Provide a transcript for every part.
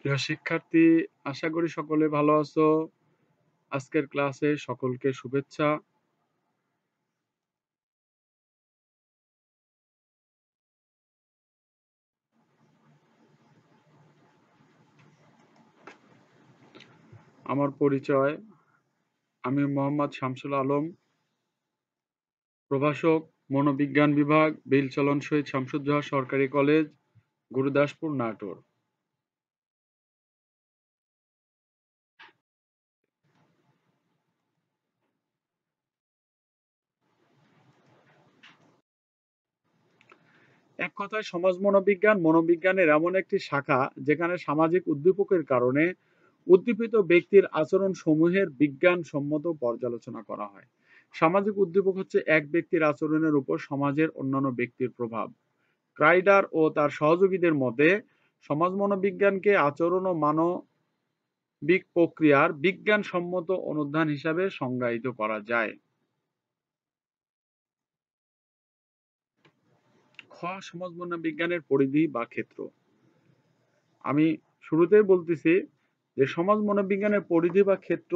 প্রিয় শিক্ষার্থী আশা করি সকলে ভালো আছো আজকের ক্লাসে সকলকে শুভেচ্ছা আমার পরিচয় আমি মোহাম্মদ শামসুল আলম প্রভাষক মনোবিজ্ঞান বিভাগ বিলচলন শহীদ শামসুজ্জোহা সরকারি কলেজ গুরুদাসপুর নাটোর এক কথায় সমাজ মনোবিজ্ঞান মনোবিজ্ঞানের এমন একটি শাখা যেখানে সামাজিক উদ্দীপকের কারণে উদ্দীপিত ব্যক্তির আচরণ সমূহের বিজ্ঞানসম্মত পর্যালোচনা করা হয় সামাজিক উদ্দীপক হচ্ছে এক ব্যক্তির আচরণের উপর সমাজের অন্যান্য ব্যক্তির প্রভাব ক্রাইডার ও তার সহযোগীদের মতে সমাজ মনোবিজ্ঞানকে আচরণ ও মানবিক প্রক্রিয়ার বিজ্ঞানসম্মত অনুদান হিসাবে সংজ্ঞায়িত করা যায় খ সমাজবন্য বিজ্ঞানের পরিধি বা ক্ষেত্র আমি শুরুতেই বলতেছি যে সমাজ মনোবিজ্ঞানের পরিধি বা ক্ষেত্র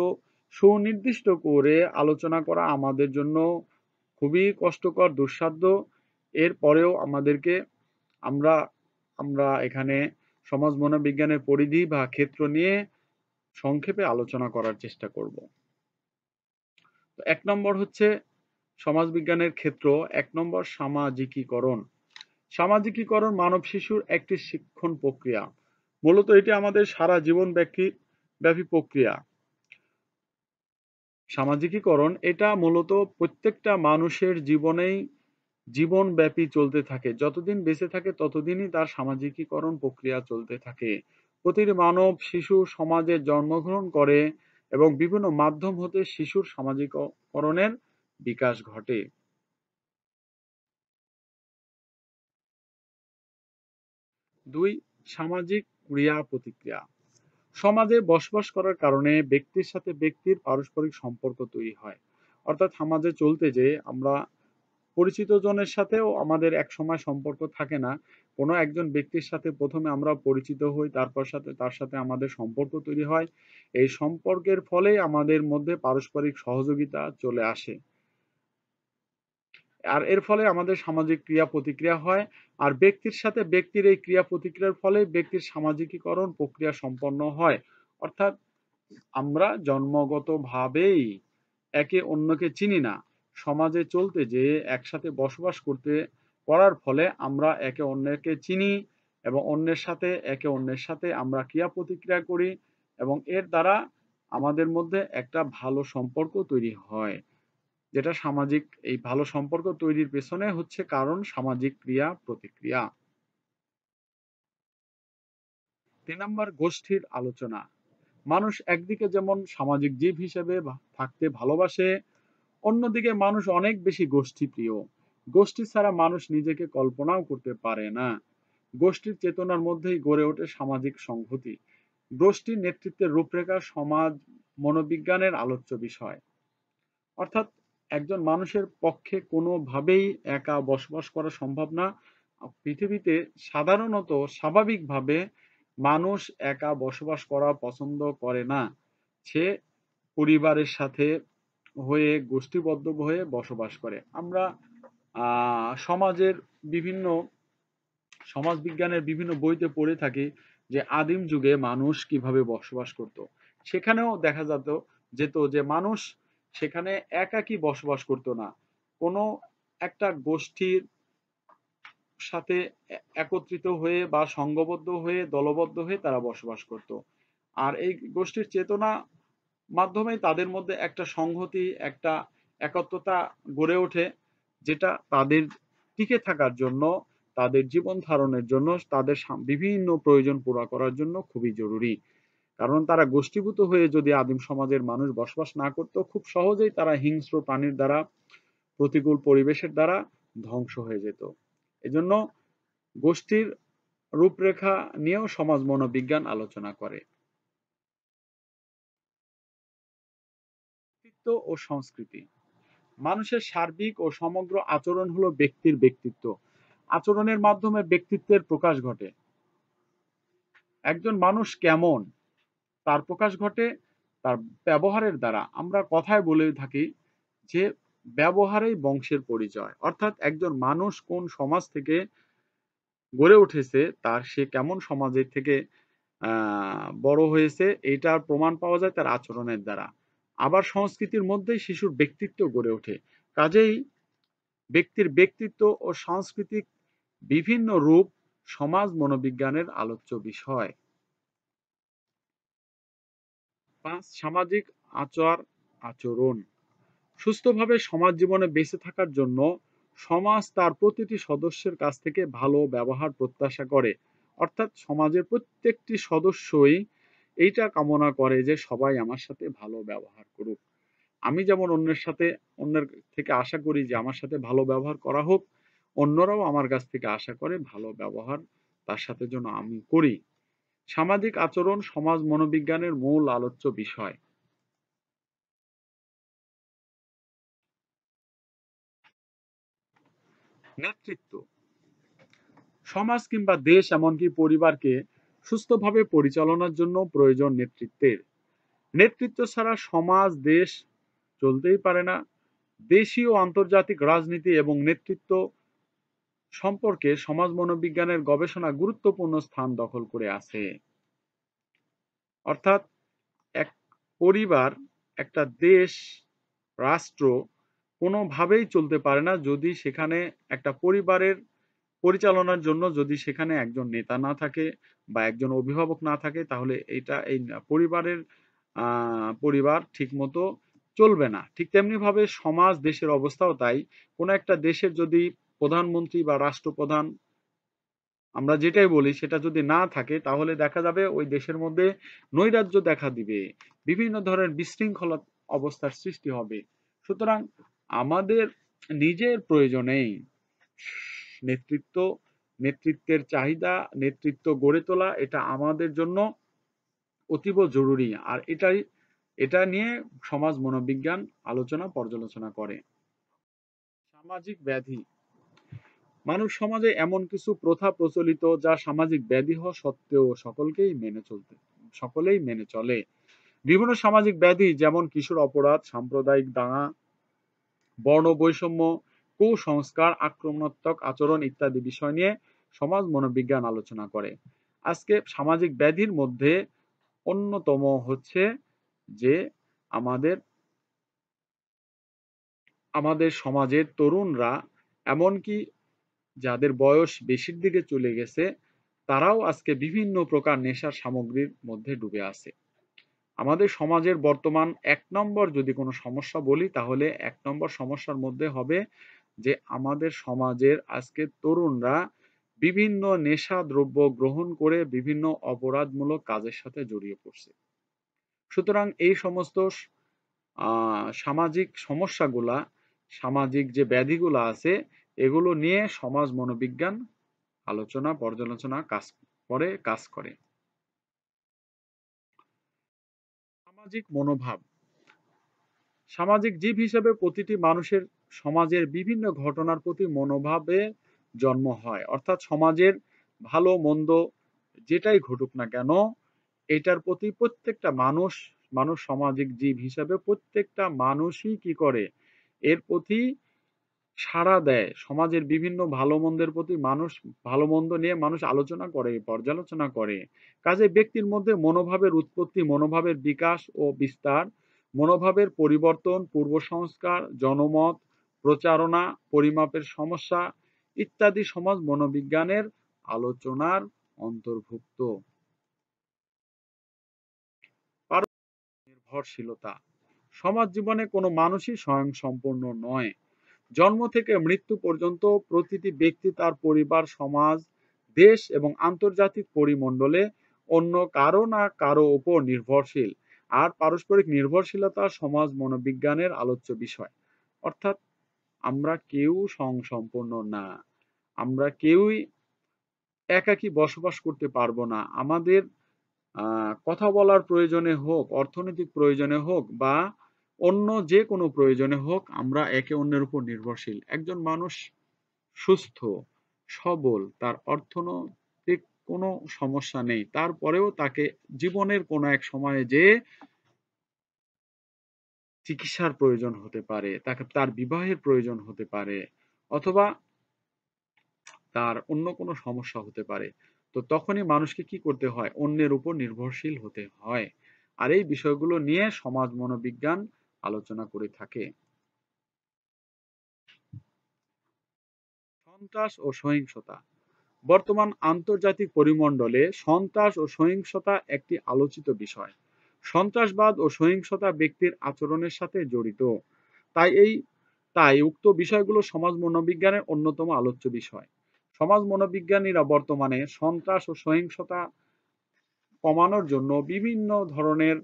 সুনির্দিষ্ট করে আলোচনা করা আমাদের জন্য খুবই কষ্টকর দুঃসাধ্য এরপরেও আমাদেরকে আমরা আমরা এখানে সমাজ মনোবিজ্ঞানের পরিধি বা ক্ষেত্র নিয়ে সংক্ষেপে আলোচনা করার চেষ্টা করব এক নম্বর হচ্ছে সমাজবিজ্ঞানের ক্ষেত্র এক নম্বর সামাজিকীকরণ সামাজিকীকরণ মানব শিশুর একটি শিক্ষণ প্রক্রিয়া মূলত এটি আমাদের সারা জীবন ব্যক্তি ব্যাপী প্রক্রিয়া সামাজিকীকরণ এটা মূলত প্রত্যেকটা মানুষের জীবনেই জীবনব্যাপী চলতে থাকে যতদিন বেঁচে থাকে ততদিনই তার সামাজিকীকরণ প্রক্রিয়া চলতে থাকে প্রতিটি মানব শিশু সমাজে জন্মগ্রহণ করে এবং বিভিন্ন মাধ্যম হতে শিশুর সামাজিককরণের বিকাশ ঘটে দুই সামাজিক ক্রিয়া প্রতিক্রিয়া সমাজে বসবাস করার কারণে ব্যক্তির সাথে ব্যক্তির পারস্পরিক সম্পর্ক তৈরি হয় অর্থাৎ সমাজে চলতে যে আমরা পরিচিত জনের সাথেও আমাদের এক সময় সম্পর্ক থাকে না কোনো একজন ব্যক্তির সাথে প্রথমে আমরা পরিচিত হই তারপর সাথে তার সাথে আমাদের সম্পর্ক তৈরি হয় এই সম্পর্কের ফলে আমাদের মধ্যে পারস্পরিক সহযোগিতা চলে আসে আর এর ফলে আমাদের সামাজিক ক্রিয়া প্রতিক্রিয়া হয় আর ব্যক্তির সাথে ব্যক্তির এই ক্রিয়া প্রতিক্রিয়ার ফলে ব্যক্তির সামাজিকীকরণ প্রক্রিয়া সম্পন্ন হয় অর্থাৎ আমরা জন্মগতভাবেই একে অন্যকে চিনি না সমাজে চলতে যে একসাথে বসবাস করতে করার ফলে আমরা একে অন্যকে চিনি এবং অন্যের সাথে একে অন্যের সাথে আমরা ক্রিয়া প্রতিক্রিয়া করি এবং এর দ্বারা আমাদের মধ্যে একটা ভালো সম্পর্ক তৈরি হয় যেটা সামাজিক এই ভালো সম্পর্ক তৈরির পেছনে হচ্ছে কারণ সামাজিক ক্রিয়া প্রতিক্রিয়া তিন নম্বর গোষ্ঠীর আলোচনা মানুষ একদিকে যেমন সামাজিক জীব হিসেবে থাকতে ভালোবাসে অন্যদিকে মানুষ অনেক বেশি গোষ্ঠী প্রিয় গোষ্ঠী ছাড়া মানুষ নিজেকে কল্পনাও করতে পারে না গোষ্ঠীর চেতনার মধ্যেই গড়ে ওঠে সামাজিক সংহতি গোষ্ঠীর নেতৃত্বের রূপরেখা সমাজ মনোবিজ্ঞানের আলোচ্য বিষয় অর্থাৎ একজন মানুষের পক্ষে কোনোভাবেই একা বসবাস করা সম্ভব না পৃথিবীতে সাধারণত স্বাভাবিকভাবে মানুষ একা বসবাস করা পছন্দ করে না সে পরিবারের সাথে হয়ে গোষ্ঠীবদ্ধ হয়ে বসবাস করে আমরা সমাজের বিভিন্ন সমাজ বিজ্ঞানের বিভিন্ন বইতে পড়ে থাকি যে আদিম যুগে মানুষ কিভাবে বসবাস করত সেখানেও দেখা যেত যেত যে মানুষ সেখানে একাকি বসবাস করতো না কোনো একটা গোষ্ঠীর সাথে একত্রিত হয়ে বা সংঘবদ্ধ হয়ে দলবদ্ধ হয়ে তারা বসবাস করত আর এই গোষ্ঠীর চেতনা মাধ্যমে তাদের মধ্যে একটা সংহতি একটা একত্রতা গড়ে ওঠে যেটা তাদের টিকে থাকার জন্য তাদের জীবন ধারণের জন্য তাদের বিভিন্ন প্রয়োজন পূরণ করার জন্য খুবই জরুরি কারণ তারা গোষ্ঠীভূত হয়ে যদি আদিম সমাজের মানুষ বসবাস না করত খুব সহজেই তারা হিংস্র প্রাণীর দ্বারা প্রতিকূল পরিবেশের দ্বারা ধ্বংস হয়ে যেত এজন্য গোষ্ঠীর রূপরেখা নিয়েও সমাজ মনোবিজ্ঞান আলোচনা করে ব্যক্তিত্ব ও সংস্কৃতি মানুষের সার্বিক ও সমগ্র আচরণ হলো ব্যক্তির ব্যক্তিত্ব আচরণের মাধ্যমে ব্যক্তিত্বের প্রকাশ ঘটে একজন মানুষ কেমন তার প্রকাশ ঘটে তার ব্যবহারের দ্বারা আমরা কথায় বলে থাকি যে ব্যবহারেই বংশের পরিচয় অর্থাৎ একজন মানুষ কোন সমাজ থেকে গড়ে উঠেছে তার সে কেমন সমাজের থেকে বড় হয়েছে এইটার প্রমাণ পাওয়া যায় তার আচরণের দ্বারা আবার সংস্কৃতির মধ্যেই শিশুর ব্যক্তিত্ব গড়ে ওঠে কাজেই ব্যক্তির ব্যক্তিত্ব ও সাংস্কৃতিক বিভিন্ন রূপ সমাজ মনোবিজ্ঞানের আলোচ্য বিষয় পাঁচ সামাজিক আচার আচরণ সুস্থভাবে সমাজ জীবনে বেঁচে থাকার জন্য সমাজ তার প্রতিটি সদস্যের কাছ থেকে ভালো ব্যবহার প্রত্যাশা করে অর্থাৎ সমাজের প্রত্যেকটি সদস্যই এইটা কামনা করে যে সবাই আমার সাথে ভালো ব্যবহার করুক আমি যেমন অন্যের সাথে অন্যের থেকে আশা করি যে আমার সাথে ভালো ব্যবহার করা হোক অন্যরাও আমার কাছ থেকে আশা করে ভালো ব্যবহার তার সাথে যেন আমি করি সামাজিক আচরণ সমাজ মনোবিজ্ঞানের মূল আলোচ্য বিষয়। নেতৃত্ব সমাজ কিংবা দেশ এমনকি পরিবারকে সুস্থভাবে পরিচালনার জন্য প্রয়োজন নেতৃত্বের নেতৃত্ব ছাড়া সমাজ দেশ চলতেই পারে না দেশীয় আন্তর্জাতিক রাজনীতি এবং নেতৃত্ব সম্পর্কে সমাজ মনোবিজ্ঞানের গবেষণা গুরুত্বপূর্ণ স্থান দখল করে আছে অর্থাৎ এক পরিবার একটা দেশ রাষ্ট্র কোনোভাবেই চলতে পারে না যদি সেখানে একটা পরিবারের পরিচালনার জন্য যদি সেখানে একজন নেতা না থাকে বা একজন অভিভাবক না থাকে তাহলে এটা এই পরিবারের পরিবার ঠিকমতো চলবে না ঠিক তেমনিভাবে সমাজ দেশের অবস্থাও তাই কোনো একটা দেশের যদি প্রধানমন্ত্রী বা রাষ্ট্রপ্রধান আমরা যেটাই বলি সেটা যদি না থাকে তাহলে দেখা যাবে ওই দেশের মধ্যে নৈরাজ্য দেখা দিবে বিভিন্ন ধরনের বিশৃঙ্খলা অবস্থার সৃষ্টি হবে সুতরাং আমাদের নিজের প্রয়োজনেই নেতৃত্ব নেতৃত্বের চাহিদা নেতৃত্ব গড়ে তোলা এটা আমাদের জন্য অতীব জরুরি আর এটাই এটা নিয়ে সমাজ মনোবিজ্ঞান আলোচনা পর্যালোচনা করে সামাজিক ব্যাধি মানুষ সমাজে এমন কিছু প্রথা প্রচলিত যা সামাজিক ব্যাধি হওয়া সত্ত্বেও সকলকেই মেনে চলতে সকলেই মেনে চলে বিভিন্ন সামাজিক ব্যাধি যেমন কিশোর অপরাধ সাম্প্রদায়িক দাঙ্গা বর্ণ বৈষম্য কুসংস্কার আক্রমণাত্মক আচরণ ইত্যাদি বিষয় নিয়ে সমাজ মনোবিজ্ঞান আলোচনা করে আজকে সামাজিক ব্যাধির মধ্যে অন্যতম হচ্ছে যে আমাদের আমাদের সমাজের তরুণরা এমনকি যাদের বয়স বেশির দিকে চলে গেছে তারাও আজকে বিভিন্ন প্রকার নেশার সামগ্রীর মধ্যে ডুবে আছে আমাদের সমাজের বর্তমান এক নম্বর যদি কোনো সমস্যা বলি তাহলে এক নম্বর সমস্যার মধ্যে হবে যে আমাদের সমাজের আজকে তরুণরা বিভিন্ন নেশা দ্রব্য গ্রহণ করে বিভিন্ন অপরাধমূলক কাজের সাথে জড়িয়ে পড়ছে সুতরাং এই সমস্ত সামাজিক সমস্যাগুলা সামাজিক যে ব্যাধিগুলো আছে এগুলো নিয়ে সমাজ মনোবিজ্ঞান আলোচনা পর্যালোচনা কাজ করে কাজ করে সামাজিক মনোভাব সামাজিক জীব হিসেবে প্রতিটি মানুষের সমাজের বিভিন্ন ঘটনার প্রতি মনোভাবে জন্ম হয় অর্থাৎ সমাজের ভালো মন্দ যেটাই ঘটুক না কেন এটার প্রতি প্রত্যেকটা মানুষ মানুষ সামাজিক জীব হিসাবে প্রত্যেকটা মানুষই কি করে এর প্রতি সাড়া দেয় সমাজের বিভিন্ন ভালো মন্দের প্রতি মানুষ ভালো মন্দ নিয়ে মানুষ আলোচনা করে পর্যালোচনা করে কাজে ব্যক্তির মধ্যে মনোভাবের উৎপত্তি মনোভাবের বিকাশ ও বিস্তার মনোভাবের পরিবর্তন পূর্ব সংস্কার জনমত প্রচারণা পরিমাপের সমস্যা ইত্যাদি সমাজ মনোবিজ্ঞানের আলোচনার অন্তর্ভুক্ত নির্ভরশীলতা সমাজ জীবনে কোনো মানুষই সম্পূর্ণ নয় জন্ম থেকে মৃত্যু পর্যন্ত প্রতিটি ব্যক্তি তার পরিবার সমাজ দেশ এবং আন্তর্জাতিক পরিমণ্ডলে অন্য কারো না কারো উপর নির্ভরশীল আর পারস্পরিক নির্ভরশীলতা সমাজ মনোবিজ্ঞানের আলোচ্য বিষয় অর্থাৎ আমরা কেউ সংসম্পন্ন না আমরা কেউই একাকি বসবাস করতে পারবো না আমাদের কথা বলার প্রয়োজনে হোক অর্থনৈতিক প্রয়োজনে হোক বা অন্য যে কোনো প্রয়োজনে হোক আমরা একে অন্যের উপর নির্ভরশীল একজন মানুষ সুস্থ সবল তার অর্থনৈতিক কোনো সমস্যা নেই তারপরেও তাকে জীবনের কোনো এক সময়ে যে চিকিৎসার প্রয়োজন হতে পারে তাকে তার বিবাহের প্রয়োজন হতে পারে অথবা তার অন্য কোনো সমস্যা হতে পারে তো তখনই মানুষকে কি করতে হয় অন্যের উপর নির্ভরশীল হতে হয় আর এই বিষয়গুলো নিয়ে সমাজ মনোবিজ্ঞান আলোচনা করে থাকে সন্ত্রাস ও সহিংসতা বর্তমান আন্তর্জাতিক পরিমণ্ডলে সন্ত্রাস ও সহিংসতা একটি আলোচিত বিষয় সন্ত্রাসবাদ ও সহিংসতা ব্যক্তির আচরণের সাথে জড়িত তাই এই তাই উক্ত বিষয়গুলো সমাজ মনোবিজ্ঞানের অন্যতম আলোচ্য বিষয় সমাজ মনোবিজ্ঞানীরা বর্তমানে সন্ত্রাস ও সহিংসতা কমানোর জন্য বিভিন্ন ধরনের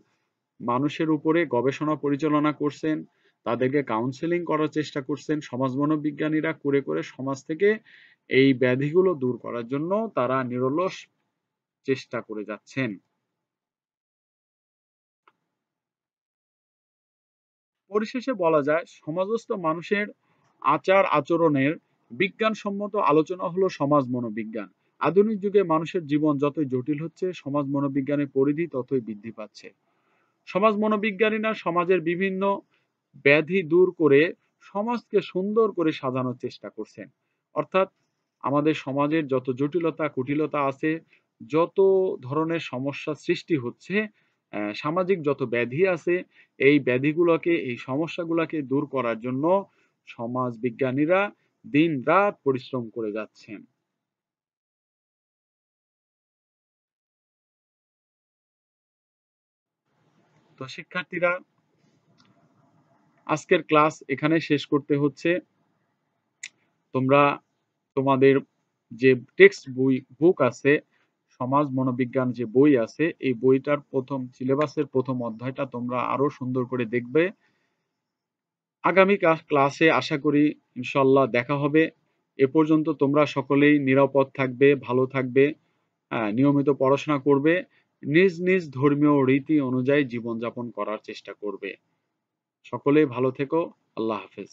মানুষের উপরে গবেষণা পরিচালনা করছেন তাদেরকে কাউন্সেলিং করার চেষ্টা করছেন সমাজ মনোবিজ্ঞানীরা করে করে সমাজ থেকে এই ব্যাধিগুলো দূর করার জন্য তারা নিরলস চেষ্টা করে যাচ্ছেন পরিশেষে বলা যায় সমাজস্থ মানুষের আচার আচরণের বিজ্ঞানসম্মত আলোচনা হলো সমাজ মনোবিজ্ঞান আধুনিক যুগে মানুষের জীবন যতই জটিল হচ্ছে সমাজ মনোবিজ্ঞানের পরিধি ততই বৃদ্ধি পাচ্ছে সমাজ মনোবিজ্ঞানীরা সমাজের বিভিন্ন ব্যাধি দূর করে সমাজকে সুন্দর করে সাজানোর চেষ্টা করছেন অর্থাৎ আমাদের সমাজের যত জটিলতা কুটিলতা আছে যত ধরনের সমস্যা সৃষ্টি হচ্ছে সামাজিক যত ব্যাধি আছে এই ব্যাধিগুলোকে এই সমস্যাগুলোকে দূর করার জন্য সমাজ বিজ্ঞানীরা দিন রাত পরিশ্রম করে যাচ্ছেন তো শিক্ষার্থীরা আজকের ক্লাস এখানে শেষ করতে হচ্ছে তোমরা তোমাদের যে টেক্সট বই বুক আছে সমাজ মনোবিজ্ঞান যে বই আছে এই বইটার প্রথম সিলেবাসের প্রথম অধ্যায়টা তোমরা আরো সুন্দর করে দেখবে আগামী ক্লাসে আশা করি ইনশাল্লাহ দেখা হবে এ পর্যন্ত তোমরা সকলেই নিরাপদ থাকবে ভালো থাকবে নিয়মিত পড়াশোনা করবে নিজ নিজ ধর্মীয় রীতি অনুযায়ী জীবনযাপন করার চেষ্টা করবে সকলেই ভালো থেকো আল্লাহ হাফেজ